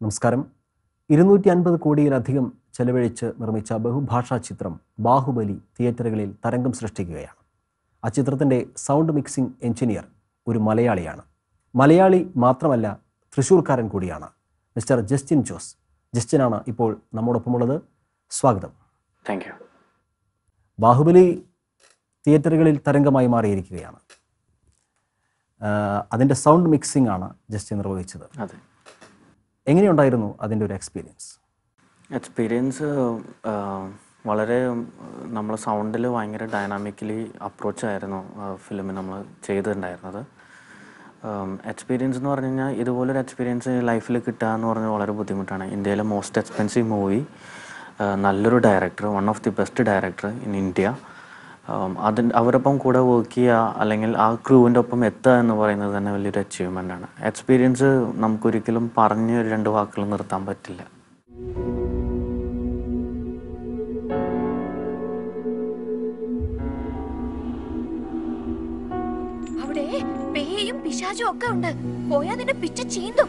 നമസ്കാരം ഇരുന്നൂറ്റി അൻപത് കോടിയിലധികം ചെലവഴിച്ച് നിർമ്മിച്ച ബഹുഭാഷാ ചിത്രം ബാഹുബലി തിയേറ്ററുകളിൽ തരംഗം സൃഷ്ടിക്കുകയാണ് ആ ചിത്രത്തിൻ്റെ സൗണ്ട് മിക്സിംഗ് എഞ്ചിനീയർ ഒരു മലയാളിയാണ് മലയാളി മാത്രമല്ല തൃശ്ശൂർക്കാരൻ കൂടിയാണ് മിസ്റ്റർ ജസ്റ്റിൻ ജോസ് ജസ്റ്റിനാണ് ഇപ്പോൾ നമ്മോടൊപ്പമുള്ളത് സ്വാഗതം താങ്ക് യു ബാഹുബലി തിയേറ്ററുകളിൽ തരംഗമായി മാറിയിരിക്കുകയാണ് അതിൻ്റെ സൗണ്ട് മിക്സിംഗ് ആണ് ജസ്റ്റിൻ നിർവഹിച്ചത് അതെ എങ്ങനെയുണ്ടായിരുന്നു അതിൻ്റെ ഒരു എക്സ്പീരിയൻസ് എക്സ്പീരിയൻസ് വളരെ നമ്മൾ സൗണ്ടിൽ ഭയങ്കര ഡൈനാമിക്കലി ആയിരുന്നു ഫിലിം നമ്മൾ ചെയ്തിട്ടുണ്ടായിരുന്നത് എക്സ്പീരിയൻസ് എന്ന് പറഞ്ഞു കഴിഞ്ഞാൽ ഇതുപോലൊരു എക്സ്പീരിയൻസ് ലൈഫിൽ കിട്ടുക എന്ന് പറഞ്ഞാൽ വളരെ ബുദ്ധിമുട്ടാണ് ഇന്ത്യയിലെ മോസ്റ്റ് എക്സ്പെൻസീവ് മൂവി നല്ലൊരു director one of the best director in India അതിന് അവരൊപ്പം കൂടെ വർക്ക് ചെയ്യുക അല്ലെങ്കിൽ ആ ക്രൂവിൻ്റെ ഒപ്പം എത്തുക എന്ന് പറയുന്നത് തന്നെ വലിയൊരു ആണ് എക്സ്പീരിയൻസ് നമുക്കൊരിക്കലും പറഞ്ഞ് രണ്ട് വാക്കുകൾ നിർത്താൻ പറ്റില്ല ഒക്കെ ഉണ്ട് പോയാ നിന്നെ പിച്ച ചീന്തും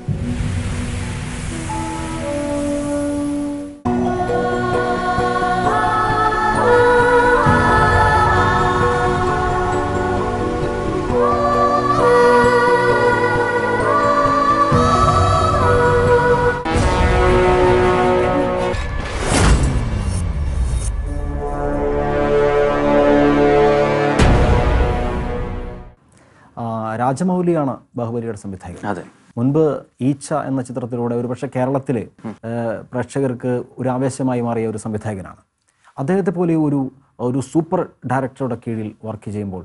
രാജമൗലിയാണ് ബാഹുബലിയുടെ സംവിധായകൻ അതെ മുൻപ് ഈച്ച എന്ന ചിത്രത്തിലൂടെ ഒരുപക്ഷെ കേരളത്തിലെ പ്രേക്ഷകർക്ക് ഒരു ആവേശമായി മാറിയ ഒരു സംവിധായകനാണ് അദ്ദേഹത്തെ പോലെ ഒരു ഒരു സൂപ്പർ ഡയറക്ടറുടെ കീഴിൽ വർക്ക് ചെയ്യുമ്പോൾ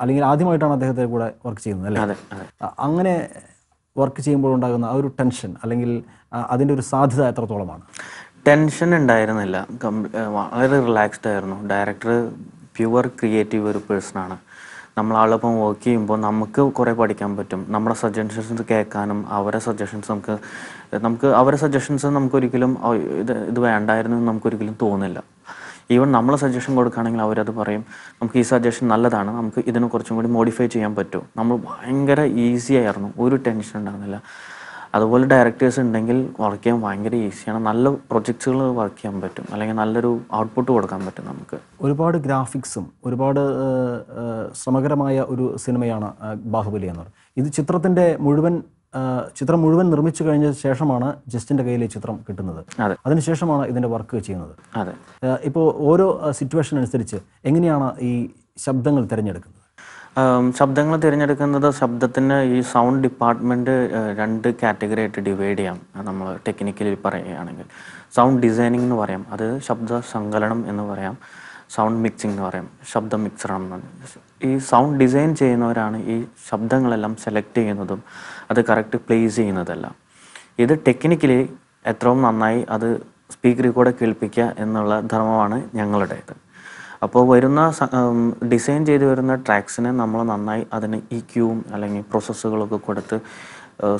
അല്ലെങ്കിൽ ആദ്യമായിട്ടാണ് അദ്ദേഹത്തെ കൂടെ വർക്ക് ചെയ്യുന്നത് അല്ലേ അങ്ങനെ വർക്ക് ചെയ്യുമ്പോൾ ഉണ്ടാകുന്ന ആ ഒരു ടെൻഷൻ അല്ലെങ്കിൽ അതിൻ്റെ ഒരു സാധ്യത എത്രത്തോളമാണ് ടെൻഷൻ ഉണ്ടായിരുന്നില്ല വളരെ റിലാക്സ്ഡ് ആയിരുന്നു ഡയറക്ടർ പ്യുവർ ക്രിയേറ്റീവ് ഒരു പേഴ്സണാണ് നമ്മൾ വർക്ക് ചെയ്യുമ്പോൾ നമുക്ക് കുറേ പഠിക്കാൻ പറ്റും നമ്മുടെ സജഷൻസ് കേൾക്കാനും അവരെ സജഷൻസ് നമുക്ക് നമുക്ക് അവരെ സജഷൻസ് നമുക്കൊരിക്കലും ഇത് ഇത് വേണ്ടായിരുന്നു എന്ന് നമുക്കൊരിക്കലും തോന്നില്ല ഈവൻ നമ്മൾ സജഷൻ കൊടുക്കുകയാണെങ്കിൽ അവരത് പറയും നമുക്ക് ഈ സജഷൻ നല്ലതാണ് നമുക്ക് ഇതിനെ കുറച്ചും കൂടി മോഡിഫൈ ചെയ്യാൻ പറ്റും നമ്മൾ ഭയങ്കര ഈസി ആയിരുന്നു ഒരു ടെൻഷൻ ഉണ്ടാകുന്നില്ല അതുപോലെ ഡയറക്ടേഴ്സ് ഉണ്ടെങ്കിൽ വർക്ക് ചെയ്യാൻ ഭയങ്കര ഈസിയാണ് നല്ല പ്രൊജക്ട്സുകൾ വർക്ക് ചെയ്യാൻ പറ്റും അല്ലെങ്കിൽ നല്ലൊരു ഔട്ട്പുട്ട് കൊടുക്കാൻ പറ്റും നമുക്ക് ഒരുപാട് ഗ്രാഫിക്സും ഒരുപാട് ശ്രമകരമായ ഒരു സിനിമയാണ് ബാഹുബലി എന്ന് പറയുന്നത് ഇത് ചിത്രത്തിൻ്റെ മുഴുവൻ ചിത്രം മുഴുവൻ നിർമ്മിച്ചു കഴിഞ്ഞ ശേഷമാണ് ജസ്റ്റിന്റെ കയ്യിലെ ചിത്രം കിട്ടുന്നത് അതിനുശേഷമാണ് ഇതിന്റെ വർക്ക് ചെയ്യുന്നത് അതെ ഇപ്പോൾ ഓരോ സിറ്റുവേഷൻ അനുസരിച്ച് എങ്ങനെയാണ് ഈ ശബ്ദങ്ങൾ തിരഞ്ഞെടുക്കുന്നത് ശബ്ദങ്ങൾ തിരഞ്ഞെടുക്കുന്നത് ശബ്ദത്തിന് ഈ സൗണ്ട് ഡിപ്പാർട്ട്മെന്റ് രണ്ട് കാറ്റഗറി ആയിട്ട് ഡിവൈഡ് ചെയ്യാം നമ്മൾ ടെക്നിക്കലി പറയുകയാണെങ്കിൽ സൗണ്ട് ഡിസൈനിങ് എന്ന് പറയാം അത് ശബ്ദ സങ്കലനം എന്ന് പറയാം സൗണ്ട് മിക്സിംഗ് എന്ന് പറയാം ശബ്ദ മിക്സറാണ് എന്ന് ഈ സൗണ്ട് ഡിസൈൻ ചെയ്യുന്നവരാണ് ഈ ശബ്ദങ്ങളെല്ലാം സെലക്ട് ചെയ്യുന്നതും അത് കറക്റ്റ് പ്ലേസ് ചെയ്യുന്നതെല്ലാം ഇത് ടെക്നിക്കലി എത്രയും നന്നായി അത് സ്പീക്കറിൽ കൂടെ കേൾപ്പിക്കുക എന്നുള്ള ധർമ്മമാണ് ഞങ്ങളുടേത് അപ്പോൾ വരുന്ന ഡിസൈൻ ചെയ്ത് വരുന്ന ട്രാക്സിനെ നമ്മൾ നന്നായി അതിന് ഇ e ക്യൂവും അല്ലെങ്കിൽ പ്രോസസ്സുകളൊക്കെ കൊടുത്ത്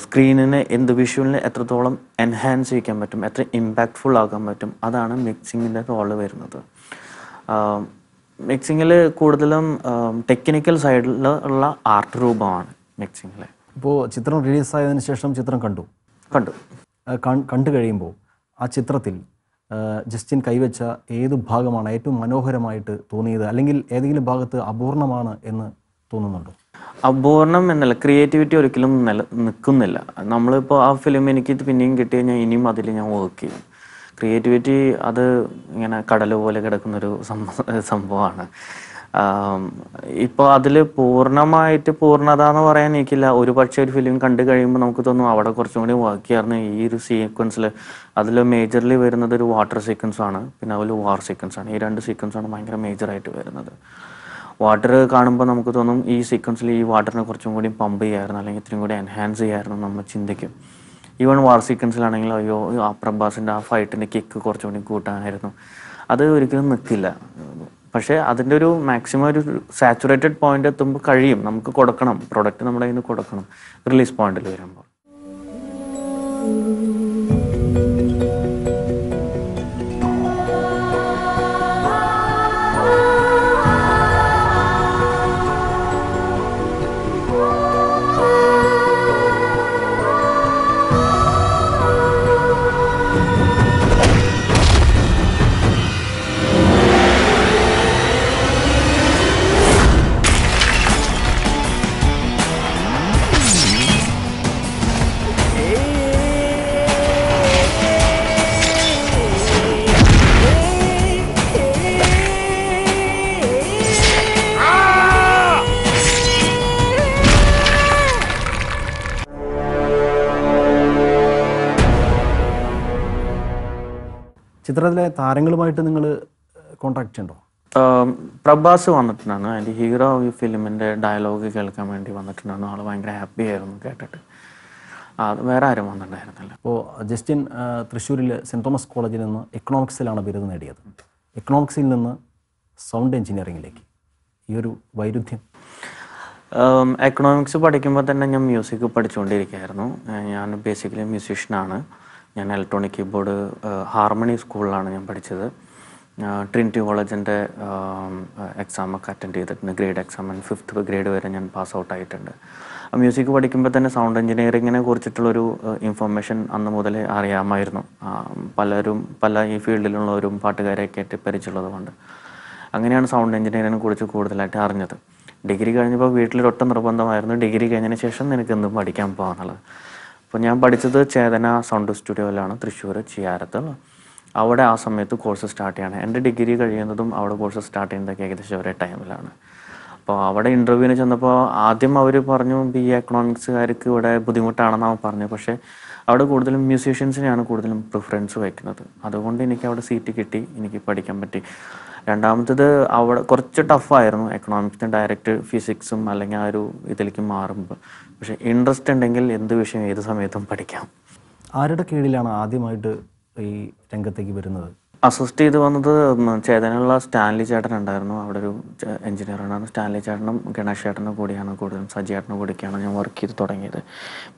സ്ക്രീനിനെ എന്ത് വിഷ്വലിനെ എത്രത്തോളം എൻഹാൻസ് ചെയ്യിക്കാൻ പറ്റും എത്ര ഇമ്പാക്റ്റ്ഫുൾ ആക്കാൻ പറ്റും അതാണ് മിക്സിങ്ങിൻ്റെ റോൾ വരുന്നത് മിക്സിങ്ങിൽ കൂടുതലും ടെക്നിക്കൽ സൈഡിൽ ഉള്ള ആർട്ട് രൂപമാണ് മിക്സിങ്ങിൽ ഇപ്പോൾ ചിത്രം റിലീസായതിനു ശേഷം ചിത്രം കണ്ടു കണ്ടു കണ്ടു കഴിയുമ്പോൾ ആ ചിത്രത്തിൽ ജസ്റ്റിൻ കൈവച്ച ഏത് ഭാഗമാണ് ഏറ്റവും മനോഹരമായിട്ട് തോന്നിയത് അല്ലെങ്കിൽ ഏതെങ്കിലും ഭാഗത്ത് അപൂർണമാണ് എന്ന് തോന്നുന്നുണ്ടോ അപൂർണം എന്നല്ല ക്രിയേറ്റിവിറ്റി ഒരിക്കലും നില നിൽക്കുന്നില്ല നമ്മളിപ്പോൾ ആ ഫിലിം എനിക്ക് പിന്നെയും കിട്ടി ഞാൻ ഇനിയും അതിൽ ഞാൻ വർക്ക് ചെയ്യും ക്രിയേറ്റിവിറ്റി അത് ഇങ്ങനെ കടല് പോലെ കിടക്കുന്നൊരു സംഭവമാണ് ഇപ്പോൾ അതിൽ പൂർണ്ണമായിട്ട് പൂർണ്ണത എന്ന് പറയാൻ എനിക്കില്ല ഒരു പക്ഷേ ഒരു ഫിലിം കണ്ടു കഴിയുമ്പോൾ നമുക്ക് തോന്നും അവിടെ കുറച്ചും കൂടി ബാക്കിയായിരുന്നു ഈ ഒരു സീക്വൻസിൽ അതിൽ മേജർലി വരുന്നത് ഒരു വാട്ടർ സീക്വൻസ് ആണ് പിന്നെ അതിൽ വാർ സീക്വൻസ് ആണ് ഈ രണ്ട് സീക്വൻസ് ആണ് ഭയങ്കര മേജറായിട്ട് വരുന്നത് വാട്ടർ കാണുമ്പോൾ നമുക്ക് തോന്നും ഈ സീക്വൻസിൽ ഈ വാട്ടറിനെ കുറച്ചും കൂടി പമ്പ് ചെയ്യായിരുന്നു അല്ലെങ്കിൽ ഇത്രയും കൂടി എൻഹാൻസ് ചെയ്യായിരുന്നു നമ്മൾ ചിന്തിക്കും ഈവൺ വാർ സീക്വൻസിലാണെങ്കിൽ അയ്യോ ആ പ്രഭാസിൻ്റെ ആ ഫൈറ്റിൻ്റെ കിക്ക് കുറച്ചും കൂടി കൂട്ടാനായിരുന്നു അത് ഒരിക്കലും നിൽക്കില്ല പക്ഷേ അതിൻ്റെ ഒരു മാക്സിമം ഒരു സാച്ചുറേറ്റഡ് പോയിന്റ് എത്തുമ്പോൾ കഴിയും നമുക്ക് കൊടുക്കണം പ്രൊഡക്റ്റ് നമ്മുടെ കയ്യിൽ നിന്ന് കൊടുക്കണം റിലീസ് പോയിന്റിൽ വരുമ്പോൾ ചിത്രത്തിലെ താരങ്ങളുമായിട്ട് നിങ്ങൾ കോൺടാക്ട് ചെയ്യണ്ടോ പ്രഭാസ് വന്നിട്ടുണ്ടാണ് അതിൻ്റെ ഹീറോ ഈ ഫിലിമിൻ്റെ ഡയലോഗ് കേൾക്കാൻ വേണ്ടി വന്നിട്ടുണ്ടായിരുന്നു ആൾ ഭയങ്കര ഹാപ്പി ആയിരുന്നു കേട്ടിട്ട് വേറെ ആരും വന്നിട്ടുണ്ടായിരുന്നില്ല അപ്പോൾ ജസ്റ്റിൻ തൃശ്ശൂരിൽ സെൻറ് തോമസ് കോളേജിൽ നിന്ന് എക്കണോമിക്സിലാണ് ബിരുദം നേടിയത് എക്കണോമിക്സിൽ നിന്ന് സൗണ്ട് എഞ്ചിനീയറിങ്ങിലേക്ക് ഈ ഒരു വൈരുദ്ധ്യം എക്കണോമിക്സ് പഠിക്കുമ്പോൾ തന്നെ ഞാൻ മ്യൂസിക് പഠിച്ചുകൊണ്ടിരിക്കുകയായിരുന്നു ഞാൻ ബേസിക്കലി മ്യൂസിഷ്യനാണ് ഞാൻ ഇലക്ട്രോണിക് കീബോർഡ് ഹാർമണി സ്കൂളിലാണ് ഞാൻ പഠിച്ചത് ട്രിനിറ്റി കോളേജിൻ്റെ ഒക്കെ അറ്റൻഡ് ചെയ്തിട്ടുണ്ട് ഗ്രേഡ് എക്സാം ഫിഫ്ത്ത് ഗ്രേഡ് വരെ ഞാൻ പാസ് ഔട്ട് ആയിട്ടുണ്ട് മ്യൂസിക് പഠിക്കുമ്പോൾ തന്നെ സൗണ്ട് എഞ്ചിനീയറിങ്ങിനെ കുറിച്ചിട്ടുള്ളൊരു ഇൻഫർമേഷൻ അന്ന് മുതലേ അറിയാമായിരുന്നു പലരും പല ഈ ഫീൽഡിലുള്ളവരും പാട്ടുകാരെയൊക്കെ ആയിട്ട് പരിചയമുള്ളതുകൊണ്ട് കൊണ്ട് അങ്ങനെയാണ് സൗണ്ട് എഞ്ചിനീയറിനെ കുറിച്ച് കൂടുതലായിട്ട് അറിഞ്ഞത് ഡിഗ്രി കഴിഞ്ഞപ്പോൾ വീട്ടിലൊട്ട നിർബന്ധമായിരുന്നു ഡിഗ്രി കഴിഞ്ഞതിന് ശേഷം നിനക്ക് എന്തും പഠിക്കാൻ പോകാന്നുള്ളത് അപ്പോൾ ഞാൻ പഠിച്ചത് ചേതന സൗണ്ട് സ്റ്റുഡിയോയിലാണ് തൃശ്ശൂർ ചിയാരത്ത് അവിടെ ആ സമയത്ത് കോഴ്സ് സ്റ്റാർട്ട് ചെയ്യാണ് എൻ്റെ ഡിഗ്രി കഴിയുന്നതും അവിടെ കോഴ്സ് സ്റ്റാർട്ട് ചെയ്യുന്നതൊക്കെ ഏകദേശം ഒരേ ടൈമിലാണ് അപ്പോൾ അവിടെ ഇൻ്റർവ്യൂവിന് ചെന്നപ്പോൾ ആദ്യം അവർ പറഞ്ഞു ബി എ എക്കണോമിക്സുകാർക്ക് ഇവിടെ ബുദ്ധിമുട്ടാണെന്ന് അവൻ പറഞ്ഞു പക്ഷേ അവിടെ കൂടുതലും മ്യൂസീഷ്യൻസിനെയാണ് കൂടുതലും പ്രിഫറൻസ് വയ്ക്കുന്നത് അതുകൊണ്ട് എനിക്ക് അവിടെ സീറ്റ് കിട്ടി എനിക്ക് പഠിക്കാൻ പറ്റി രണ്ടാമത്തത് അവിടെ കുറച്ച് ടഫായിരുന്നു എക്കണോമിക്സിന് ഡയറക്റ്റ് ഫിസിക്സും അല്ലെങ്കിൽ ആ ഒരു ഇതിലേക്ക് മാറുമ്പോൾ പക്ഷെ ഇൻട്രസ്റ്റ് ഉണ്ടെങ്കിൽ എന്ത് വിഷയം ഏത് സമയത്തും പഠിക്കാം ആരുടെ കീഴിലാണ് ആദ്യമായിട്ട് ഈ രംഗത്തേക്ക് വരുന്നത് അസിസ്റ്റ് ചെയ്ത് വന്നത് ചേതനുള്ള സ്റ്റാൻലി ചേട്ടൻ ഉണ്ടായിരുന്നു അവിടെ ഒരു എഞ്ചിനീയർ ഉണ്ടായിരുന്നു സ്റ്റാൻലി ചേട്ടനും ഗണേഷ് ചേട്ടനും കൂടിയാണ് കൂടുതലും സജി ചേട്ടനും കൂടിയൊക്കെയാണ് ഞാൻ വർക്ക് ചെയ്ത് തുടങ്ങിയത്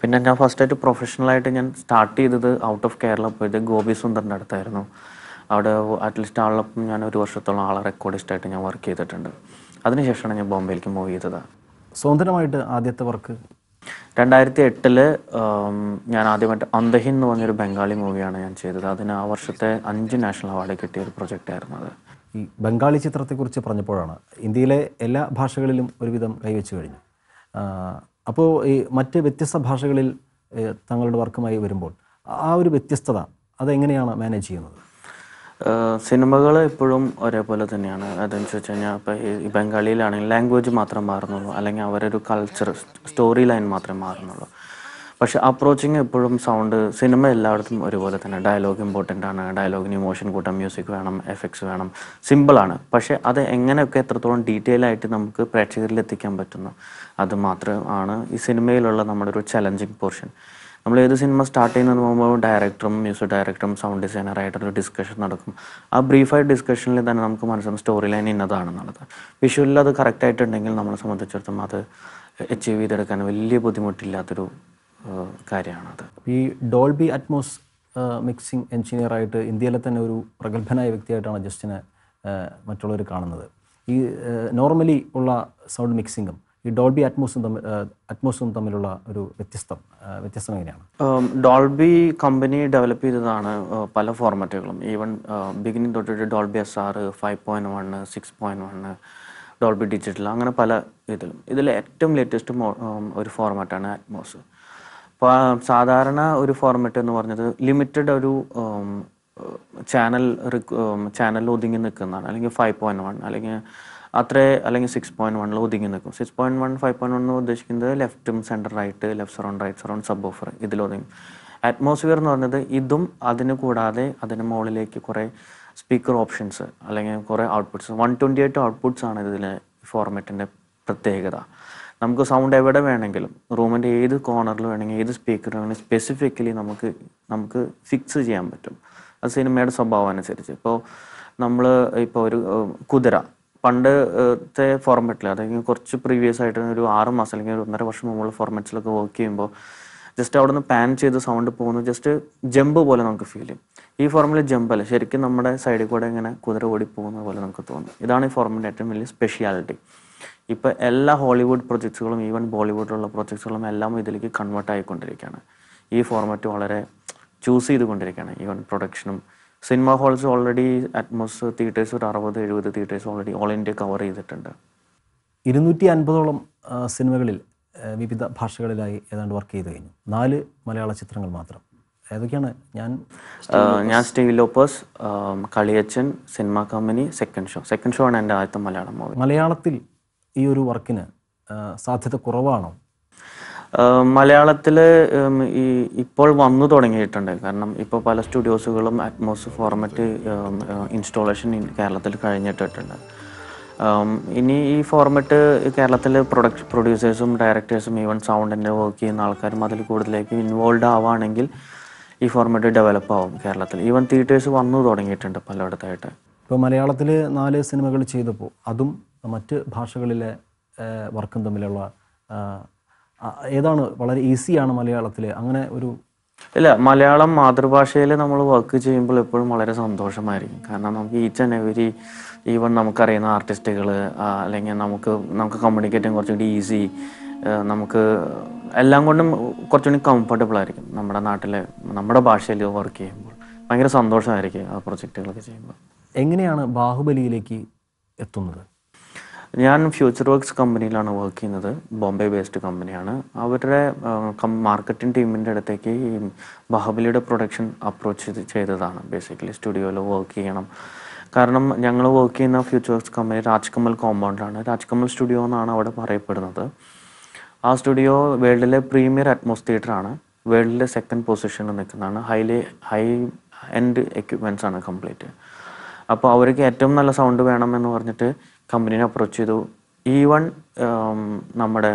പിന്നെ ഞാൻ ഫസ്റ്റ് ആയിട്ട് പ്രൊഫഷണലായിട്ട് ഞാൻ സ്റ്റാർട്ട് ചെയ്തത് ഔട്ട് ഓഫ് കേരള പോയത് ഗോപി സുന്ദറിൻ്റെ അടുത്തായിരുന്നു അവിടെ അറ്റ്ലീസ്റ്റ് ആളിലൊപ്പം ഞാൻ ഒരു വർഷത്തോളം ആളെ റെക്കോർഡിസ്റ്റായിട്ട് ഞാൻ വർക്ക് ചെയ്തിട്ടുണ്ട് അതിനുശേഷമാണ് ഞാൻ ബോംബെയിലേക്ക് മൂവ് ചെയ്തത് സ്വന്തമായിട്ട് ആദ്യത്തെ വർക്ക് രണ്ടായിരത്തി എട്ടില് ഞാൻ ആദ്യമായിട്ട് അന്തഹിൻ എന്ന് പറഞ്ഞൊരു ബംഗാളി മൂവിയാണ് ഞാൻ ചെയ്തത് അതിന് ആ വർഷത്തെ അഞ്ച് നാഷണൽ അവാർഡ് കിട്ടിയ ഒരു പ്രൊജക്റ്റ് ആയിരുന്നു അത് ഈ ബംഗാളി ചിത്രത്തെക്കുറിച്ച് പറഞ്ഞപ്പോഴാണ് ഇന്ത്യയിലെ എല്ലാ ഭാഷകളിലും ഒരുവിധം കൈവച്ചു കഴിഞ്ഞു അപ്പോൾ ഈ മറ്റ് വ്യത്യസ്ത ഭാഷകളിൽ തങ്ങളുടെ വർക്കുമായി വരുമ്പോൾ ആ ഒരു വ്യത്യസ്തത അതെങ്ങനെയാണ് മാനേജ് ചെയ്യുന്നത് സിനിമകൾ എപ്പോഴും ഒരേപോലെ തന്നെയാണ് അതെന്ന് വെച്ച് കഴിഞ്ഞാൽ ഇപ്പോൾ ഈ ബംഗാളിയിലാണെങ്കിൽ ലാംഗ്വേജ് മാത്രം മാറുന്നുള്ളൂ അല്ലെങ്കിൽ അവരൊരു കൾച്ചർ സ്റ്റോറി ലൈൻ മാത്രമേ മാറുന്നുള്ളൂ പക്ഷെ അപ്രോച്ചിങ് എപ്പോഴും സൗണ്ട് സിനിമ എല്ലായിടത്തും ഒരുപോലെ തന്നെ ഡയലോഗ് ഇമ്പോർട്ടൻ്റ് ആണ് ഡയലോഗിന് ഇമോഷൻ കൂട്ടാം മ്യൂസിക് വേണം എഫക്ട്സ് വേണം സിമ്പിളാണ് പക്ഷേ അത് എങ്ങനെയൊക്കെ എത്രത്തോളം ഡീറ്റെയിൽ ആയിട്ട് നമുക്ക് പ്രേക്ഷകരിൽ എത്തിക്കാൻ പറ്റുന്നു അത് മാത്രമാണ് ഈ സിനിമയിലുള്ള നമ്മുടെ ഒരു ചലഞ്ചിങ് പോർഷൻ നമ്മൾ ഏത് സിനിമ സ്റ്റാർട്ട് ചെയ്യുന്നത് പോകുമ്പോൾ ഡയറക്ടറും മ്യൂസിക് ഡയറക്ടറും സൗണ്ട് ഡിസൈനറായിട്ടൊരു ഡിസ്കഷൻ നടക്കും ആ ബ്രീഫായ ഡിസ്കഷനിൽ തന്നെ നമുക്ക് മനസ്സിലാവും സ്റ്റോറി ലൈൻ ഇന്നതാണെന്നുള്ളത് വിഷ്വലിൽ അത് ആയിട്ടുണ്ടെങ്കിൽ നമ്മളെ സംബന്ധിച്ചിടത്തോളം അത് അച്ചീവ് ചെയ്തെടുക്കാൻ വലിയ ബുദ്ധിമുട്ടില്ലാത്തൊരു കാര്യമാണത് ഈ ഡോൾബി അറ്റ്മോസ് മിക്സിംഗ് ആയിട്ട് ഇന്ത്യയിലെ തന്നെ ഒരു പ്രഗത്ഭനായ വ്യക്തിയായിട്ടാണ് ജസ്റ്റിനെ മറ്റുള്ളവർ കാണുന്നത് ഈ നോർമലി ഉള്ള സൗണ്ട് മിക്സിങ്ങും ഈ ഡോൾബി അറ്റ്മോസും തമ്മിൽ അറ്റ്മോസും തമ്മിലുള്ള ഒരു വ്യത്യസ്തം വ്യത്യസ്തം എങ്ങനെയാണ് ഡോൾബി കമ്പനി ഡെവലപ്പ് ചെയ്തതാണ് പല ഫോർമാറ്റുകളും ഈവൻ ബിഗിനിങ് തൊട്ടിട്ട് Dolby S R five point one six point one Dolby digital അങ്ങനെ പല ഇതിലും ഇതിൽ ഏറ്റവും ലേറ്റസ്റ്റ് ഒരു ഫോർമാറ്റാണ് അറ്റ്മോസ് അപ്പോൾ സാധാരണ ഒരു ഫോർമാറ്റ് എന്ന് പറഞ്ഞത് ലിമിറ്റഡ് ഒരു ചാനൽ ചാനൽ ഒതുങ്ങി നിൽക്കുന്നതാണ് അല്ലെങ്കിൽ ഫൈവ് പോയിന്റ് വൺ അല്ലെങ്കിൽ അത്രേ അല്ലെങ്കിൽ സിക്സ് പോയിന്റ് വണ്ണിൽ ഒതുങ്ങി നിൽക്കും six point one five point one എന്ന് ഉദ്ദേശിക്കുന്നത് ലെഫ്റ്റും centre right left surround right surround subwoofer ഇതിൽ ഒതുങ്ങും അറ്റ്മോസ്ഫിയർ എന്ന് പറഞ്ഞത് ഇതും അതിന് കൂടാതെ അതിന് മുകളിലേക്ക് കുറേ സ്പീക്കർ ഓപ്ഷൻസ് അല്ലെങ്കിൽ കുറേ outputs one twenty eight outputs ആണ് ഇതിലെ ഫോർമാറ്റിൻ്റെ പ്രത്യേകത നമുക്ക് സൗണ്ട് എവിടെ വേണമെങ്കിലും റൂമിൻ്റെ ഏത് കോർണറിൽ വേണമെങ്കിൽ ഏത് സ്പീക്കറിൽ വേണമെങ്കിൽ സ്പെസിഫിക്കലി നമുക്ക് നമുക്ക് ഫിക്സ് ചെയ്യാൻ പറ്റും അത് സിനിമയുടെ സ്വഭാവം അനുസരിച്ച് ഇപ്പോൾ നമ്മൾ ഇപ്പോൾ ഒരു കുതിര പണ്ടത്തെ ഫോർമാറ്റിൽ അതായത് കുറച്ച് പ്രീവിയസ് ആയിട്ട് ഒരു ആറ് മാസം അല്ലെങ്കിൽ ഒരു ഒന്നര വർഷം മുമ്പുള്ള ഫോർമാറ്റ്സിലൊക്കെ വർക്ക് ചെയ്യുമ്പോൾ ജസ്റ്റ് അവിടെ നിന്ന് പാൻ ചെയ്ത് സൗണ്ട് പോകുന്നു ജസ്റ്റ് ജമ്പ് പോലെ നമുക്ക് ഫീൽ ചെയ്യും ഈ ഫോർമിൽ അല്ല ശരിക്കും നമ്മുടെ സൈഡിൽ കൂടെ ഇങ്ങനെ കുതിര ഓടി പോകുന്ന പോലെ നമുക്ക് തോന്നും ഇതാണ് ഈ ഫോർമിൻ്റെ ഏറ്റവും വലിയ സ്പെഷ്യാലിറ്റി ഇപ്പോൾ എല്ലാ ഹോളിവുഡ് പ്രൊജക്ട്സുകളും ഈവൻ ബോളിവുഡിലുള്ള പ്രൊജക്ട്സുകളും എല്ലാം ഇതിലേക്ക് കൺവേർട്ട് ആയിക്കൊണ്ടിരിക്കുകയാണ് ഈ ഫോർമാറ്റ് വളരെ ചൂസ് ചെയ്തുകൊണ്ടിരിക്കുകയാണ് ഈവൻ പ്രൊഡക്ഷനും cinema halls already Atmos theatres ഒരു അറുപത് എഴുപത് theatres already all India cover ചെയ്തിട്ടുണ്ട് ഇരുന്നൂറ്റി അൻപതോളം സിനിമകളിൽ വിവിധ ഭാഷകളിലായി ഏതാണ്ട് വർക്ക് ചെയ്ത് കഴിഞ്ഞു നാല് മലയാള ചിത്രങ്ങൾ മാത്രം ഏതൊക്കെയാണ് ഞാൻ ഞാൻ Steve Lopez Kaliyachan cinema company second show second show ആണ് എൻ്റെ ആദ്യത്തെ മലയാളം മൂവി മലയാളത്തിൽ ഈ ഒരു വർക്കിന് സാധ്യത കുറവാണോ മലയാളത്തിൽ ഈ ഇപ്പോൾ വന്നു തുടങ്ങിയിട്ടുണ്ട് കാരണം ഇപ്പോൾ പല സ്റ്റുഡിയോസുകളും അറ്റ്മോസ് ഫോർമാറ്റ് ഇൻസ്റ്റോളേഷൻ കേരളത്തിൽ കഴിഞ്ഞിട്ടിട്ടുണ്ട് ഇനി ഈ ഫോർമാറ്റ് കേരളത്തിൽ പ്രൊഡക്ട് പ്രൊഡ്യൂസേഴ്സും ഡയറക്ടേഴ്സും ഈവൻ സൗണ്ടിൻ്റെ വർക്ക് ചെയ്യുന്ന ആൾക്കാരും അതിൽ കൂടുതലേക്ക് ഇൻവോൾവ് ആവുകയാണെങ്കിൽ ഈ ഫോർമാറ്റ് ഡെവലപ്പ് ആവും കേരളത്തിൽ ഈവൻ തിയേറ്റേഴ്സ് വന്നു തുടങ്ങിയിട്ടുണ്ട് പലയിടത്തായിട്ട് ഇപ്പോൾ മലയാളത്തിൽ നാല് സിനിമകൾ ചെയ്തപ്പോൾ അതും മറ്റ് ഭാഷകളിലെ വർക്കും തമ്മിലുള്ള ഏതാണ് വളരെ ഈസിയാണ് മലയാളത്തിൽ അങ്ങനെ ഒരു ഇല്ല മലയാളം മാതൃഭാഷയിൽ നമ്മൾ വർക്ക് ചെയ്യുമ്പോൾ എപ്പോഴും വളരെ സന്തോഷമായിരിക്കും കാരണം നമുക്ക് ഈച്ച് ആൻഡ് എവരി ഈവൻ നമുക്കറിയുന്ന ആർട്ടിസ്റ്റുകൾ അല്ലെങ്കിൽ നമുക്ക് നമുക്ക് കമ്മ്യൂണിക്കേറ്റിംഗ് കുറച്ചുകൂടി ഈസി നമുക്ക് എല്ലാം കൊണ്ടും കുറച്ചുകൂടി കംഫർട്ടബിൾ ആയിരിക്കും നമ്മുടെ നാട്ടിലെ നമ്മുടെ ഭാഷയിൽ വർക്ക് ചെയ്യുമ്പോൾ ഭയങ്കര സന്തോഷമായിരിക്കും ആ പ്രൊജക്റ്റുകളൊക്കെ ചെയ്യുമ്പോൾ എങ്ങനെയാണ് ബാഹുബലിയിലേക്ക് എത്തുന്നത് ഞാൻ ഫ്യൂച്ചർ വർക്ക്സ് കമ്പനിയിലാണ് വർക്ക് ചെയ്യുന്നത് ബോംബെ ബേസ്ഡ് കമ്പനിയാണ് അവരുടെ മാർക്കറ്റിംഗ് ടീമിൻ്റെ അടുത്തേക്ക് ഈ ബഹബലിയുടെ പ്രൊഡക്ഷൻ അപ്രോച്ച് ചെയ്തതാണ് ബേസിക്കലി സ്റ്റുഡിയോയിൽ വർക്ക് ചെയ്യണം കാരണം ഞങ്ങൾ വർക്ക് ചെയ്യുന്ന ഫ്യൂച്ചർ വർക്ക്സ് കമ്പനി രാജ്കമൽ കോമ്പൗണ്ടാണ് രാജ്കമൽ സ്റ്റുഡിയോ എന്നാണ് അവിടെ പറയപ്പെടുന്നത് ആ സ്റ്റുഡിയോ വേൾഡിലെ പ്രീമിയർ അറ്റ്മോസ് ആണ് വേൾഡിലെ സെക്കൻഡ് പൊസിഷനിൽ നിൽക്കുന്നതാണ് ഹൈലി ഹൈ എൻഡ് എക്യുപ്മെൻറ്റ്സ് ആണ് കംപ്ലീറ്റ് അപ്പോൾ അവർക്ക് ഏറ്റവും നല്ല സൗണ്ട് വേണമെന്ന് പറഞ്ഞിട്ട് കമ്പനീനെ അപ്രോച്ച് ചെയ്തു ഈവൺ e നമ്മുടെ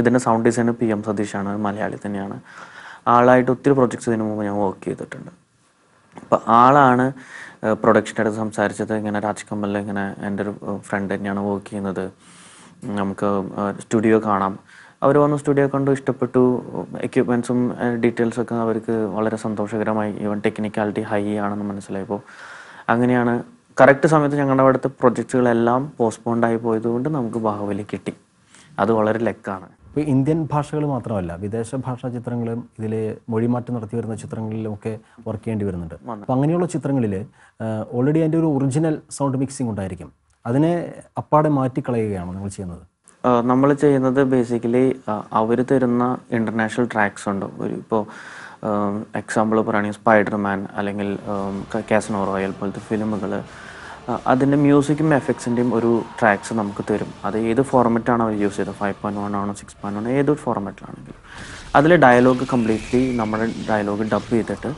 ഇതിൻ്റെ സൗണ്ട് ഡിസൈനർ പി എം സതീഷാണ് മലയാളി തന്നെയാണ് ആളായിട്ട് ഒത്തിരി പ്രൊജക്ട്സ് ഇതിനു മുമ്പ് ഞാൻ വർക്ക് ചെയ്തിട്ടുണ്ട് അപ്പോൾ ആളാണ് പ്രൊഡക്ഷൻ്റെ അടുത്ത് സംസാരിച്ചത് ഇങ്ങനെ രാജ് ഇങ്ങനെ എൻ്റെ ഒരു ഫ്രണ്ട് തന്നെയാണ് വർക്ക് ചെയ്യുന്നത് നമുക്ക് സ്റ്റുഡിയോ കാണാം അവർ വന്ന് സ്റ്റുഡിയോ കണ്ടു ഇഷ്ടപ്പെട്ടു എക്യുപ്മെൻസും ഡീറ്റെയിൽസൊക്കെ അവർക്ക് വളരെ സന്തോഷകരമായി ഈവൻ ടെക്നിക്കാലിറ്റി ഹൈ ആണെന്ന് മനസ്സിലായപ്പോൾ അങ്ങനെയാണ് കറക്റ്റ് സമയത്ത് ഞങ്ങളുടെ അവിടുത്തെ പ്രൊജക്റ്റുകളെല്ലാം പോസ്റ്റ്പോണ്ടായി പോയതുകൊണ്ട് നമുക്ക് ബാഹുബലി കിട്ടി അത് വളരെ ലക്കാണ് ഇപ്പോൾ ഇന്ത്യൻ ഭാഷകൾ മാത്രമല്ല വിദേശ ഭാഷാ ചിത്രങ്ങളും ഇതിൽ മൊഴിമാറ്റം നടത്തി വരുന്ന ചിത്രങ്ങളിലും ഒക്കെ വർക്ക് ചെയ്യേണ്ടി വരുന്നുണ്ട് അപ്പോൾ അങ്ങനെയുള്ള ചിത്രങ്ങളിൽ ഓൾറെഡി അതിൻ്റെ ഒരു ഒറിജിനൽ സൗണ്ട് മിക്സിംഗ് ഉണ്ടായിരിക്കും അതിനെ അപ്പാടെ മാറ്റിക്കളയുകയാണോ നിങ്ങൾ ചെയ്യുന്നത് നമ്മൾ ചെയ്യുന്നത് ബേസിക്കലി അവർ തരുന്ന ഇൻ്റർനാഷണൽ ട്രാക്സ് ഉണ്ട് ഒരു ഇപ്പോൾ എക്സാമ്പിൾ പറയുകയാണെങ്കിൽ സ്പൈഡർമാൻ അല്ലെങ്കിൽ കാസനോ റോയൽ പോലത്തെ ഫിലിമുകൾ അതിൻ്റെ മ്യൂസിക്കും എഫക്ട്സിൻ്റെയും ഒരു ട്രാക്സ് നമുക്ക് തരും അത് ഏത് ഫോർമാറ്റാണ് അവർ യൂസ് ചെയ്തത് ഫൈവ് പോയിൻറ്റ് വൺ ആണോ സിക്സ് പോയിൻറ്റ് വൺ ഏതൊരു ഫോർമാറ്റിലാണെങ്കിലും അതിൽ ഡയലോഗ് കംപ്ലീറ്റ്ലി നമ്മുടെ ഡയലോഗ് ഡബ് ചെയ്തിട്ട്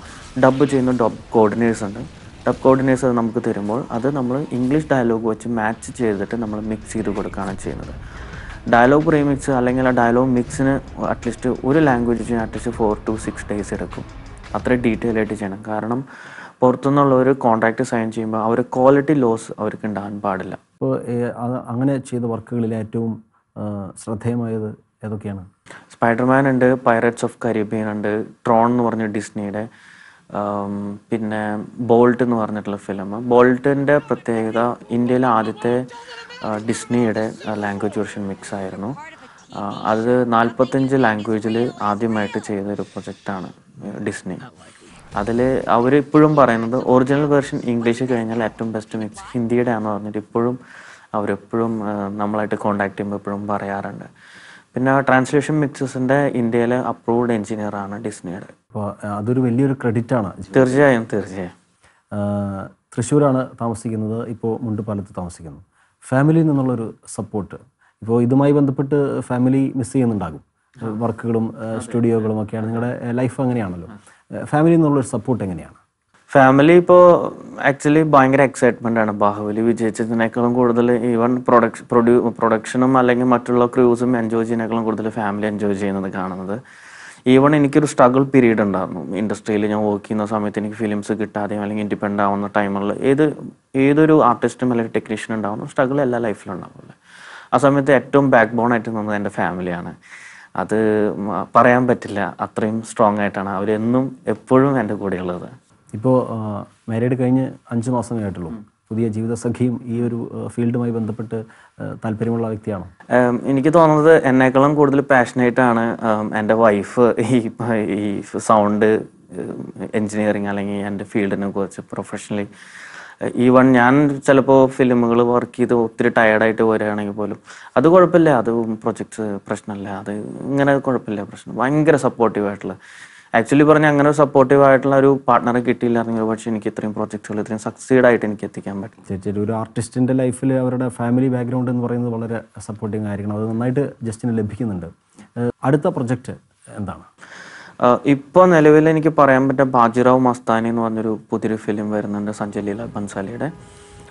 ഡബ് ചെയ്യുന്ന ഡബ് കോർഡിനേഴ്സ് ഉണ്ട് ഡബ് കോർഡിനേഴ്സ് അത് നമുക്ക് തരുമ്പോൾ അത് നമ്മൾ ഇംഗ്ലീഷ് ഡയലോഗ് വെച്ച് മാച്ച് ചെയ്തിട്ട് നമ്മൾ മിക്സ് ചെയ്ത് കൊടുക്കുകയാണ് ചെയ്യുന്നത് ഡയലോഗ് പ്രീമിക്സ് അല്ലെങ്കിൽ ആ ഡയലോഗ് മിക്സിന് അറ്റ്ലീസ്റ്റ് ഒരു ലാംഗ്വേജിന് at least four two six days എടുക്കും അത്ര ഡീറ്റെയിൽ ആയിട്ട് ചെയ്യണം കാരണം പുറത്തുനിന്നുള്ള ഒരു കോൺട്രാക്ട് സൈൻ ചെയ്യുമ്പോൾ അവർ ക്വാളിറ്റി ലോസ് അവർക്ക് ഉണ്ടാകാൻ പാടില്ല അപ്പോൾ അങ്ങനെ ചെയ്ത വർക്കുകളിൽ ഏറ്റവും ശ്രദ്ധേയമായത് ഏതൊക്കെയാണ് സ്പൈഡർമാൻ ഉണ്ട് പൈററ്റ്സ് ഓഫ് കരീബിയൻ ഉണ്ട് ട്രോൺ എന്ന് പറഞ്ഞ ഡിസ്നിയുടെ പിന്നെ ബോൾട്ട് എന്ന് പറഞ്ഞിട്ടുള്ള ഫിലിം ബോൾട്ടിൻ്റെ പ്രത്യേകത ഇന്ത്യയിലെ ആദ്യത്തെ ഡിസ്നിയുടെ ലാംഗ്വേജ് വെർഷൻ മിക്സ് ആയിരുന്നു അത് നാൽപ്പത്തഞ്ച് ലാംഗ്വേജിൽ ആദ്യമായിട്ട് ചെയ്തൊരു പ്രൊജക്റ്റാണ് ഡിസ്നി അതിൽ അവർ ഇപ്പോഴും പറയുന്നത് ഒറിജിനൽ വെർഷൻ ഇംഗ്ലീഷ് കഴിഞ്ഞാൽ ഏറ്റവും ബെസ്റ്റ് മിക്സ് ഹിന്ദിയുടെ ആണെന്ന് പറഞ്ഞിട്ട് ഇപ്പോഴും അവരെപ്പോഴും നമ്മളായിട്ട് കോണ്ടാക്ട് ചെയ്യുമ്പോൾ എപ്പോഴും പറയാറുണ്ട് പിന്നെ ട്രാൻസ്ലേഷൻ മിക്സസിൻ്റെ ഇന്ത്യയിലെ അപ്രൂവ്ഡ് എഞ്ചിനീയറാണ് ഡിസ്നിയുടെ അപ്പോൾ അതൊരു വലിയൊരു ക്രെഡിറ്റാണ് തീർച്ചയായും തീർച്ചയായും തൃശ്ശൂരാണ് താമസിക്കുന്നത് ഇപ്പോൾ മുണ്ടുപാലത്ത് താമസിക്കുന്നു ഫാമിലിയിൽ നിന്നുള്ളൊരു സപ്പോർട്ട് ഇപ്പോൾ ഇതുമായി ബന്ധപ്പെട്ട് ഫാമിലി മിസ് ചെയ്യുന്നുണ്ടാകും വർക്കുകളും സ്റ്റുഡിയോകളും ഒക്കെയാണ് നിങ്ങളുടെ ലൈഫ് അങ്ങനെയാണല്ലോ ഫാമിലിയിൽ നിന്നുള്ളൊരു സപ്പോർട്ട് എങ്ങനെയാണ് ഫാമിലി ഇപ്പോൾ ആക്ച്വലി ഭയങ്കര എക്സൈറ്റ്മെൻ്റ് ആണ് ബാഹുബലി വിജയിച്ചതിനേക്കാളും കൂടുതൽ ഈവൻ പ്രൊഡക്ഷൻ പ്രൊഡ്യൂ പ്രൊഡക്ഷനും അല്ലെങ്കിൽ മറ്റുള്ള ക്രൂസും എൻജോയ് ചെയ്യുന്നതിനേക്കാളും കൂടുതൽ ഫാമിലി എൻജോയ് ചെയ്യുന്നത് കാണുന്നത് ഈവൺ എനിക്കൊരു സ്ട്രഗിൾ പീരീഡ് ഉണ്ടായിരുന്നു ഇൻഡസ്ട്രിയിൽ ഞാൻ വർക്ക് ചെയ്യുന്ന സമയത്ത് എനിക്ക് ഫിലിംസ് കിട്ടാതെയും അല്ലെങ്കിൽ ഇൻഡിപെൻഡ് ആവുന്ന ടൈമുള്ള ഏത് ഏതൊരു ആർട്ടിസ്റ്റും അല്ലെങ്കിൽ ടെക്നീഷ്യൻ ഉണ്ടാവുന്ന സ്ട്രഗിൾ എല്ലാ ലൈഫിലും ഉണ്ടാവില്ല ആ സമയത്ത് ഏറ്റവും ബാക്ക് ബോൺ ആയിട്ട് നിന്നത് എൻ്റെ ഫാമിലിയാണ് അത് പറയാൻ പറ്റില്ല അത്രയും സ്ട്രോങ് ആയിട്ടാണ് അവരെന്നും എപ്പോഴും എൻ്റെ കൂടെയുള്ളത് ഇപ്പോൾ മാരീഡ് കഴിഞ്ഞ് അഞ്ച് മാസമേ ആയിട്ടുള്ളൂ പുതിയ ജീവിതസഖിയും ഈ ഒരു ഫീൽഡുമായി ബന്ധപ്പെട്ട് താല്പര്യമുള്ള വ്യക്തിയാണ് എനിക്ക് തോന്നുന്നത് എന്നെക്കാളും കൂടുതൽ പാഷനേറ്റ് ആണ് എൻ്റെ വൈഫ് ഈ ഈ സൗണ്ട് എൻജിനീയറിങ് അല്ലെങ്കിൽ എൻ്റെ ഫീൽഡിനെ കുറിച്ച് പ്രൊഫഷണലി ഈവൺ ഞാൻ ചിലപ്പോൾ ഫിലിമുകൾ വർക്ക് ചെയ്ത് ഒത്തിരി ടയർഡായിട്ട് വരികയാണെങ്കിൽ പോലും അത് കുഴപ്പമില്ല അത് പ്രൊജക്ട്സ് പ്രശ്നമല്ല അത് ഇങ്ങനെ കുഴപ്പമില്ല പ്രശ്നം ഭയങ്കര സപ്പോർട്ടീവായിട്ടുള്ള ആക്ച്വലി പറഞ്ഞാൽ അങ്ങനെ സപ്പോർട്ടീവ് ആയിട്ടുള്ള ഒരു പാർട്ട്ണറെ കിട്ടിയില്ലായിരുന്നു പക്ഷേ എനിക്ക് ഇത്രയും പ്രോജക്റ്റുകൾ ഇത്രയും സക്സീഡ് ആയിട്ട് എനിക്ക് എത്തിക്കാൻ പറ്റും ചേച്ചി ഒരു ആർട്ടിസ്റ്റിൻ്റെ ലൈഫിൽ അവരുടെ ഫാമിലി ബാക്ക്ഗ്രൗണ്ട് എന്ന് പറയുന്നത് വളരെ സപ്പോർട്ടിങ് ആയിരിക്കണം അത് നന്നായിട്ട് ജസ്റ്റിന് ലഭിക്കുന്നുണ്ട് അടുത്ത പ്രൊജക്റ്റ് എന്താണ് ഇപ്പോൾ നിലവിൽ എനിക്ക് പറയാൻ പറ്റുക ബാജിറാവ് മസ്താനി എന്ന് പറഞ്ഞൊരു പുതിയൊരു ഫിലിം വരുന്നുണ്ട് സഞ്ജയ് ലീല ബൻസാലിയുടെ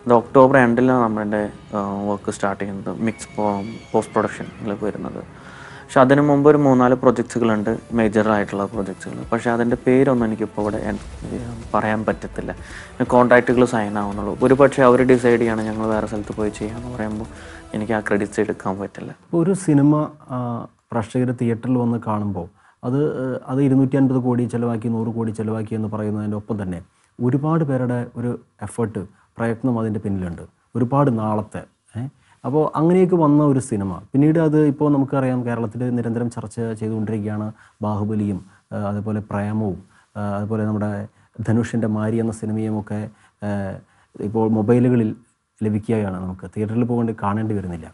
അത് ഒക്ടോബർ രണ്ടിലാണ് നമ്മളുടെ വർക്ക് സ്റ്റാർട്ട് ചെയ്യുന്നത് മിക്സ് പോസ്റ്റ് പ്രൊഡക്ഷനിലേക്ക് വരുന്നത് പക്ഷെ അതിനു മുമ്പ് ഒരു മൂന്നാല് പ്രൊജക്ട്സുകളുണ്ട് മേജറായിട്ടുള്ള പ്രൊജക്ട്സുകൾ പക്ഷേ അതിൻ്റെ പേരൊന്നും എനിക്കിപ്പോൾ ഇവിടെ പറയാൻ പറ്റത്തില്ല കോൺട്രാക്റ്റുകൾ സൈൻ ആവുന്നുള്ളൂ ഒരു പക്ഷേ അവർ ഡിസൈഡ് ചെയ്യണം ഞങ്ങൾ വേറെ സ്ഥലത്ത് പോയി ചെയ്യാമെന്ന് പറയുമ്പോൾ എനിക്ക് ആ ക്രെഡിറ്റ്സ് എടുക്കാൻ പറ്റില്ല ഒരു സിനിമ പ്രേക്ഷകർ തിയേറ്ററിൽ വന്ന് കാണുമ്പോൾ അത് അത് ഇരുന്നൂറ്റി അൻപത് കോടി ചിലവാക്കി നൂറ് കോടി ചിലവാക്കി എന്ന് പറയുന്നതിൻ്റെ ഒപ്പം തന്നെ ഒരുപാട് പേരുടെ ഒരു എഫേർട്ട് പ്രയത്നം അതിൻ്റെ പിന്നിലുണ്ട് ഒരുപാട് നാളത്തെ അപ്പോൾ അങ്ങനെയൊക്കെ വന്ന ഒരു സിനിമ പിന്നീട് അത് ഇപ്പോൾ നമുക്കറിയാം കേരളത്തിൽ നിരന്തരം ചർച്ച ചെയ്തുകൊണ്ടിരിക്കുകയാണ് ബാഹുബലിയും അതുപോലെ പ്രേമവും അതുപോലെ നമ്മുടെ ധനുഷിൻ്റെ മാരി എന്ന സിനിമയുമൊക്കെ ഇപ്പോൾ മൊബൈലുകളിൽ ലഭിക്കുകയാണ് നമുക്ക് തിയേറ്ററിൽ പോകേണ്ടി കാണേണ്ടി വരുന്നില്ല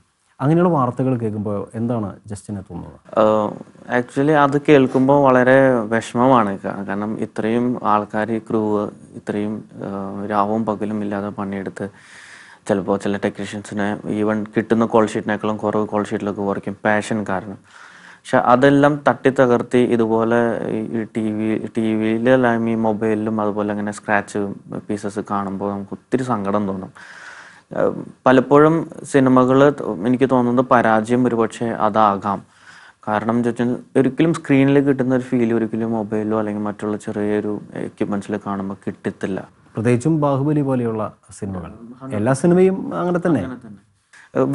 അങ്ങനെയുള്ള വാർത്തകൾ കേൾക്കുമ്പോൾ എന്താണ് ജസ്റ്റിനെ തോന്നുന്നത് ആക്ച്വലി അത് കേൾക്കുമ്പോൾ വളരെ വിഷമമാണ് കാരണം ഇത്രയും ആൾക്കാർ ക്രൂ ഇത്രയും രാവും പകലും ഇല്ലാതെ പണിയെടുത്ത് ചിലപ്പോൾ ചില ടെക്നീഷ്യൻസിനെ ഈവൻ കിട്ടുന്ന കോൾ ഷീറ്റിനേക്കാളും കുറവ് കോൾ ഷീറ്റിലൊക്കെ കുറയ്ക്കും പാഷൻ കാരണം പക്ഷെ അതെല്ലാം തട്ടിത്തകർത്തി ഇതുപോലെ ഈ ടി വി ടി വിയിലും ഈ മൊബൈലിലും അതുപോലെ അങ്ങനെ സ്ക്രാച്ച് പീസസ് കാണുമ്പോൾ നമുക്ക് ഒത്തിരി സങ്കടം തോന്നും പലപ്പോഴും സിനിമകൾ എനിക്ക് തോന്നുന്നത് പരാജയം ഒരുപക്ഷെ അതാകാം കാരണം വെച്ചാൽ ഒരിക്കലും സ്ക്രീനിൽ കിട്ടുന്ന ഒരു ഫീൽ ഒരിക്കലും മൊബൈലിലോ അല്ലെങ്കിൽ മറ്റുള്ള ചെറിയൊരു എക്യുപ്മെൻറ്റ്സിൽ കാണുമ്പോൾ കിട്ടത്തില്ല പ്രത്യേകിച്ചും ബാഹുബലി പോലെയുള്ള സിനിമകൾ എല്ലാ സിനിമയും അങ്ങനെ തന്നെ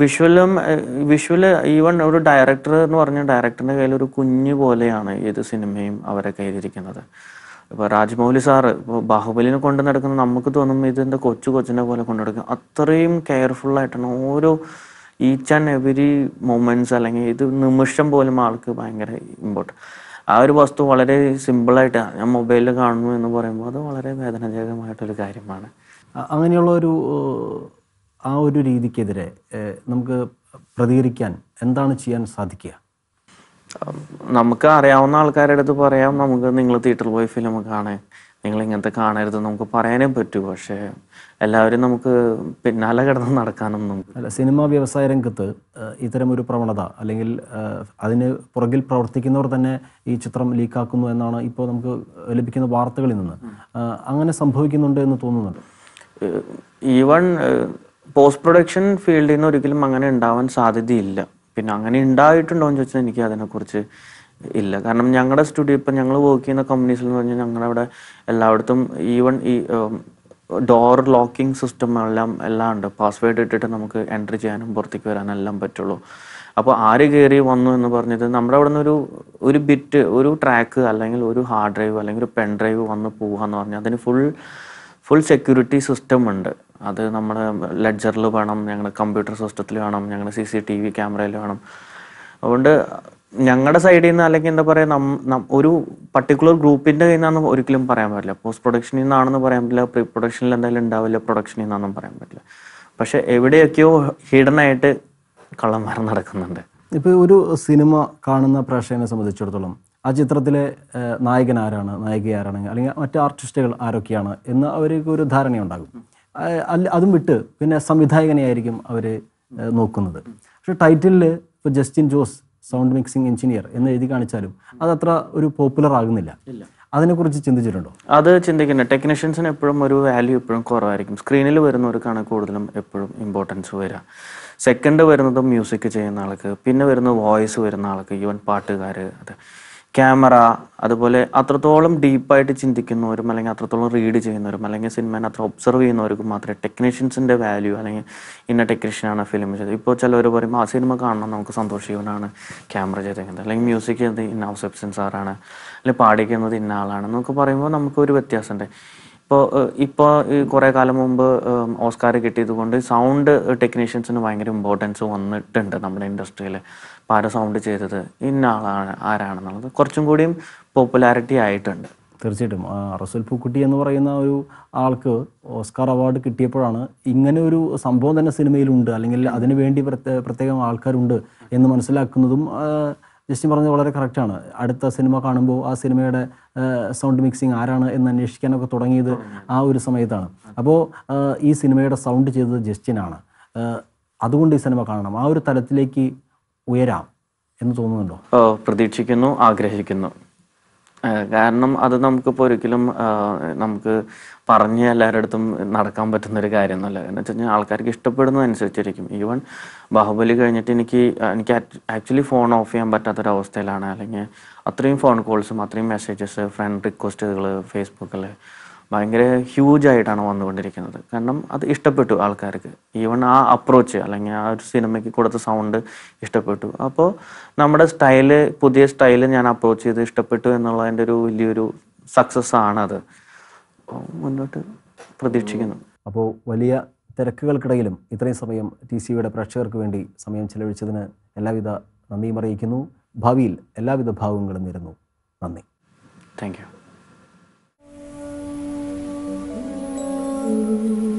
വിഷ്വലും വിഷ്വല് ഈവൻ ഒരു ഡയറക്ടർ എന്ന് പറഞ്ഞ ഡയറക്ടറിന്റെ കയ്യിൽ ഒരു കുഞ്ഞു പോലെയാണ് ഏത് സിനിമയും അവരെ കയ്യിലിരിക്കുന്നത് ഇപ്പൊ രാജ്മൗലി സാറ് ബാഹുബലിനെ കൊണ്ടു നടക്കുന്ന നമുക്ക് തോന്നും ഇതിൻ്റെ കൊച്ചു കൊച്ചിനെ പോലെ കൊണ്ടു നടക്കും അത്രയും ആയിട്ടാണ് ഓരോ ഈച്ച് ആൻഡ് എവരി മൊമെന്റ്സ് അല്ലെങ്കിൽ ഇത് നിമിഷം പോലും ആൾക്ക് ഭയങ്കര ഇമ്പോർട്ടൻറ്റ് ആ ഒരു വസ്തു വളരെ സിമ്പിളായിട്ട് ഞാൻ മൊബൈലിൽ കാണുന്നു എന്ന് പറയുമ്പോൾ അത് വളരെ വേദനാജനകമായിട്ടൊരു കാര്യമാണ് അങ്ങനെയുള്ള ഒരു ആ ഒരു രീതിക്കെതിരെ നമുക്ക് പ്രതികരിക്കാൻ എന്താണ് ചെയ്യാൻ സാധിക്കുക നമുക്ക് അറിയാവുന്ന ആൾക്കാരുടെ അടുത്ത് പറയാം നമുക്ക് നിങ്ങൾ തിയേറ്ററിൽ പോയി ഫിലിം കാണാൻ നിങ്ങൾ ഇങ്ങനത്തെ കാണരുത് നമുക്ക് പറയാനേ പറ്റൂ പക്ഷേ എല്ലാവരും നമുക്ക് പിന്നാലെ കിടന്ന് നടക്കാനൊന്നും അല്ല സിനിമാ വ്യവസായ രംഗത്ത് ഇത്തരം ഒരു പ്രവണത അല്ലെങ്കിൽ അതിന് പുറകിൽ പ്രവർത്തിക്കുന്നവർ തന്നെ ഈ ചിത്രം ലീക്കാക്കുന്നു എന്നാണ് ഇപ്പോൾ നമുക്ക് ലഭിക്കുന്ന വാർത്തകളിൽ നിന്ന് അങ്ങനെ സംഭവിക്കുന്നുണ്ട് എന്ന് തോന്നുന്നുണ്ട് ഈവൺ പോസ്റ്റ് പ്രൊഡക്ഷൻ ഫീൽഡിൽ നിന്ന് ഒരിക്കലും അങ്ങനെ ഉണ്ടാവാൻ സാധ്യതയില്ല പിന്നെ അങ്ങനെ ഉണ്ടായിട്ടുണ്ടോ എന്ന് ചോദിച്ചാൽ എനിക്ക് അതിനെക്കുറിച്ച് ഇല്ല കാരണം ഞങ്ങളുടെ സ്റ്റുഡിയോ ഇപ്പം ഞങ്ങൾ വർക്ക് ചെയ്യുന്ന കമ്പനീസിൽ എന്ന് പറഞ്ഞാൽ ഞങ്ങളുടെ അവിടെ എല്ലായിടത്തും ഈവൺ ഈ ഡോർ ലോക്കിംഗ് സിസ്റ്റം എല്ലാം എല്ലാം ഉണ്ട് പാസ്വേഡ് ഇട്ടിട്ട് നമുക്ക് എൻട്രി ചെയ്യാനും പുറത്തേക്ക് വരാനും എല്ലാം പറ്റുള്ളൂ അപ്പോൾ ആര് കയറി വന്നു എന്ന് പറഞ്ഞത് നമ്മുടെ അവിടെ നിന്നൊരു ഒരു ബിറ്റ് ഒരു ട്രാക്ക് അല്ലെങ്കിൽ ഒരു ഹാർഡ് ഡ്രൈവ് അല്ലെങ്കിൽ ഒരു പെൻ ഡ്രൈവ് വന്ന് പോവുക എന്ന് പറഞ്ഞാൽ അതിന് ഫുൾ ഫുൾ സെക്യൂരിറ്റി സിസ്റ്റം ഉണ്ട് അത് നമ്മുടെ ലെഡ്ജറിൽ വേണം ഞങ്ങളുടെ കമ്പ്യൂട്ടർ സിസ്റ്റത്തിൽ വേണം ഞങ്ങളുടെ സി സി ടി വി ക്യാമറയിൽ വേണം അതുകൊണ്ട് ഞങ്ങളുടെ സൈഡിൽ നിന്ന് അല്ലെങ്കിൽ എന്താ പറയുക ഒരു പർട്ടിക്കുലർ ഗ്രൂപ്പിന്റെ കയ്യിൽ നിന്നാണ് ഒരിക്കലും പറയാൻ പറ്റില്ല പോസ്റ്റ് പ്രൊഡക്ഷനിൽ നിന്നാണെന്ന് പറയാൻ പറ്റില്ല പ്രീ പ്രൊഡക്ഷനിൽ എന്തായാലും ഉണ്ടാവില്ല പ്രൊഡക്ഷനിൽ നിന്നാണെന്നും പറയാൻ പറ്റില്ല പക്ഷെ എവിടെയൊക്കെയോ ഹിഡനായിട്ട് കള്ളന്മാർ നടക്കുന്നുണ്ട് ഇപ്പോൾ ഒരു സിനിമ കാണുന്ന പ്രേക്ഷകനെ സംബന്ധിച്ചിടത്തോളം ആ ചിത്രത്തിലെ നായകൻ ആരാണ് നായിക ആരാണ് അല്ലെങ്കിൽ മറ്റ് ആർട്ടിസ്റ്റുകൾ ആരൊക്കെയാണ് എന്ന് അവർക്ക് ഒരു ധാരണയുണ്ടാകും അതും വിട്ട് പിന്നെ സംവിധായകനെയായിരിക്കും അവർ നോക്കുന്നത് പക്ഷെ ടൈറ്റിലിൽ ഇപ്പോൾ Justin Jose sound mixing engineer എന്ന് എഴുതി കാണിച്ചാലും അത് അത്ര ഒരു പോപ്പുലർ ആകുന്നില്ല അതിനെക്കുറിച്ച് ചിന്തിച്ചിട്ടുണ്ടോ അത് ചിന്തിക്കുന്നത് ടെക്നീഷ്യൻസിന് എപ്പോഴും ഒരു വാല്യൂ എപ്പോഴും കുറവായിരിക്കും സ്ക്രീനിൽ വരുന്നവർക്കാണ് കൂടുതലും എപ്പോഴും ഇമ്പോർട്ടൻസ് വരിക സെക്കൻഡ് വരുന്നത് മ്യൂസിക് ചെയ്യുന്ന ആൾക്ക് പിന്നെ വരുന്നത് വോയിസ് വരുന്ന ആൾക്ക് ഈവൻ പാട്ടുകാർ അത് ക്യാമറ അതുപോലെ അത്രത്തോളം ഡീപ്പായിട്ട് ചിന്തിക്കുന്നവരും അല്ലെങ്കിൽ അത്രത്തോളം റീഡ് ചെയ്യുന്നവരും അല്ലെങ്കിൽ സിനിമേനെ അത്ര ഒബ്സർവ് ചെയ്യുന്നവർക്ക് മാത്രമേ ടെക്നീഷ്യൻസിൻ്റെ വാല്യൂ അല്ലെങ്കിൽ ഇന്ന ടെക്നീഷ്യനാണ് ഫിലിം ചെയ്തത് ഇപ്പോൾ ചിലവർ പറയുമ്പോൾ ആ സിനിമ കാണണം നമുക്ക് സന്തോഷിക്കുന്നതാണ് ക്യാമറ ചെയ്തേക്കുന്നത് അല്ലെങ്കിൽ മ്യൂസിക് ചെയ്ത് ഇന്ന ഹൗസെപ്സൻ സാറാണ് അല്ലെങ്കിൽ പാടിക്കുന്നത് ഇന്ന ആളാണ് എന്നൊക്കെ പറയുമ്പോൾ നമുക്കൊരു വ്യത്യാസമുണ്ട് ഇപ്പോൾ ഇപ്പോൾ കുറേ കാലം മുമ്പ് ഓസ്കാർ കിട്ടിയത് കൊണ്ട് സൗണ്ട് ടെക്നീഷ്യൻസിന് ഭയങ്കര ഇമ്പോർട്ടൻസ് വന്നിട്ടുണ്ട് നമ്മുടെ ഇൻഡസ്ട്രിയിൽ അപ്പോൾ ആരാ സൗണ്ട് ചെയ്തത് ഇന്ന ആളാണ് ആരാണെന്നുള്ളത് കുറച്ചും കൂടിയും പോപ്പുലാരിറ്റി ആയിട്ടുണ്ട് തീർച്ചയായിട്ടും അറസൽ പൂക്കുട്ടി എന്ന് പറയുന്ന ഒരു ആൾക്ക് ഓസ്കാർ അവാർഡ് കിട്ടിയപ്പോഴാണ് ഇങ്ങനെ ഒരു സംഭവം തന്നെ സിനിമയിലുണ്ട് അല്ലെങ്കിൽ അതിനു വേണ്ടി പ്രത്യേകം ആൾക്കാരുണ്ട് എന്ന് മനസ്സിലാക്കുന്നതും ജസ്റ്റിൻ പറഞ്ഞത് വളരെ കറക്റ്റാണ് അടുത്ത സിനിമ കാണുമ്പോൾ ആ സിനിമയുടെ സൗണ്ട് മിക്സിങ് ആരാണ് എന്ന് അന്വേഷിക്കാനൊക്കെ തുടങ്ങിയത് ആ ഒരു സമയത്താണ് അപ്പോൾ ഈ സിനിമയുടെ സൗണ്ട് ചെയ്തത് ജസ്റ്റിനാണ് അതുകൊണ്ട് ഈ സിനിമ കാണണം ആ ഒരു തലത്തിലേക്ക് ഉയരാം എന്ന് തോന്നുന്നുണ്ടോ പ്രതീക്ഷിക്കുന്നു ആഗ്രഹിക്കുന്നു കാരണം അത് നമുക്കിപ്പോൾ ഒരിക്കലും നമുക്ക് പറഞ്ഞ് എല്ലാവരുടെ അടുത്തും നടക്കാൻ പറ്റുന്ന ഒരു കാര്യമൊന്നുമല്ല എന്ന് വെച്ച് കഴിഞ്ഞാൽ ആൾക്കാർക്ക് ഇഷ്ടപ്പെടുന്നതനുസരിച്ചിരിക്കും ഈവൻ ബാഹുബലി കഴിഞ്ഞിട്ട് എനിക്ക് എനിക്ക് ആക്ച്വലി ഫോൺ ഓഫ് ചെയ്യാൻ പറ്റാത്തൊരവസ്ഥയിലാണ് അല്ലെങ്കിൽ അത്രയും ഫോൺ കോൾസും അത്രയും മെസ്സേജസ് ഫ്രണ്ട് റിക്വസ്റ്റുകൾ ഫേസ്ബുക്കിൽ ഭയങ്കര ഹ്യൂജ് ആയിട്ടാണ് വന്നുകൊണ്ടിരിക്കുന്നത് കാരണം അത് ഇഷ്ടപ്പെട്ടു ആൾക്കാർക്ക് ഈവൻ ആ അപ്രോച്ച് അല്ലെങ്കിൽ ആ ഒരു സിനിമയ്ക്ക് കൊടുത്ത സൗണ്ട് ഇഷ്ടപ്പെട്ടു അപ്പോൾ നമ്മുടെ സ്റ്റൈല് പുതിയ സ്റ്റൈല് ഞാൻ അപ്രോച്ച് ചെയ്ത് ഇഷ്ടപ്പെട്ടു എന്നുള്ളതിൻ്റെ ഒരു വലിയൊരു സക്സസ് ആണത് മുന്നോട്ട് പ്രതീക്ഷിക്കുന്നു അപ്പോൾ വലിയ തിരക്കുകൾക്കിടയിലും ഇത്രയും സമയം ടി സിയുടെ പ്രേക്ഷകർക്ക് വേണ്ടി സമയം ചെലവഴിച്ചതിന് എല്ലാവിധ നന്ദിയും അറിയിക്കുന്നു ഭാവിയിൽ എല്ലാവിധ ഭാവങ്ങളും നേരുന്നു നന്ദി താങ്ക് യു you.